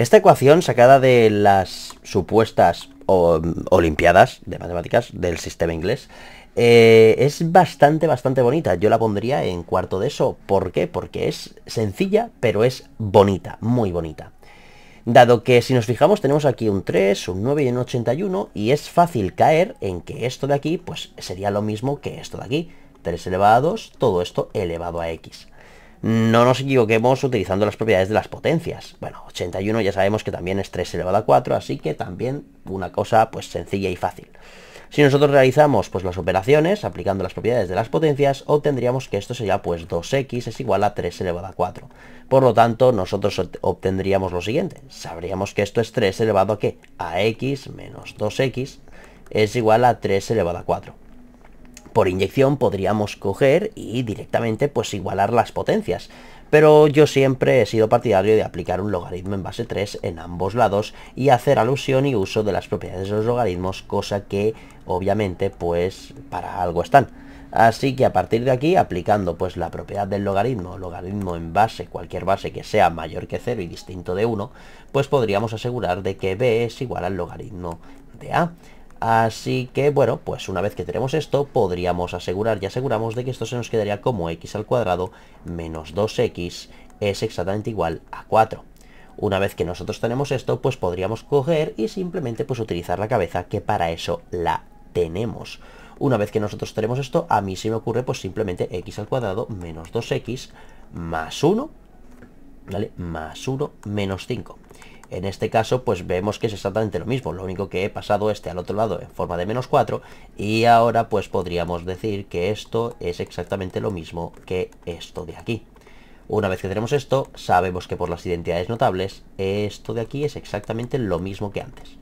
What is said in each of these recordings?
Esta ecuación sacada de las supuestas mm, Olimpiadas de Matemáticas del sistema inglés eh, es bastante, bastante bonita. Yo la pondría en cuarto de eso. ¿Por qué? Porque es sencilla, pero es bonita, muy bonita. Dado que si nos fijamos tenemos aquí un 3, un 9 y un 81 y es fácil caer en que esto de aquí pues sería lo mismo que esto de aquí. 3 elevado a 2, todo esto elevado a x no nos equivoquemos utilizando las propiedades de las potencias. Bueno, 81 ya sabemos que también es 3 elevado a 4, así que también una cosa pues sencilla y fácil. Si nosotros realizamos pues, las operaciones aplicando las propiedades de las potencias, obtendríamos que esto sería pues 2x es igual a 3 elevado a 4. Por lo tanto, nosotros obtendríamos lo siguiente. Sabríamos que esto es 3 elevado a qué? A x menos 2x es igual a 3 elevado a 4 por inyección podríamos coger y directamente pues igualar las potencias. Pero yo siempre he sido partidario de aplicar un logaritmo en base 3 en ambos lados y hacer alusión y uso de las propiedades de los logaritmos, cosa que obviamente pues para algo están. Así que a partir de aquí, aplicando pues la propiedad del logaritmo, logaritmo en base, cualquier base que sea mayor que 0 y distinto de 1, pues podríamos asegurar de que b es igual al logaritmo de a. Así que, bueno, pues una vez que tenemos esto, podríamos asegurar y aseguramos de que esto se nos quedaría como x al cuadrado menos 2x es exactamente igual a 4. Una vez que nosotros tenemos esto, pues podríamos coger y simplemente pues utilizar la cabeza, que para eso la tenemos. Una vez que nosotros tenemos esto, a mí se me ocurre pues simplemente x al cuadrado menos 2x más 1, ¿vale? Más 1 menos 5. En este caso, pues vemos que es exactamente lo mismo, lo único que he pasado este al otro lado en forma de menos 4 y ahora pues podríamos decir que esto es exactamente lo mismo que esto de aquí. Una vez que tenemos esto, sabemos que por las identidades notables, esto de aquí es exactamente lo mismo que antes.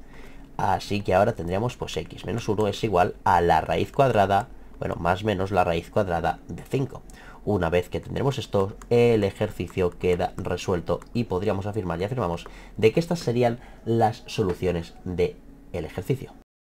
Así que ahora tendríamos pues x menos 1 es igual a la raíz cuadrada, bueno, más menos la raíz cuadrada de 5. Una vez que tendremos esto, el ejercicio queda resuelto y podríamos afirmar, y afirmamos, de que estas serían las soluciones del el ejercicio.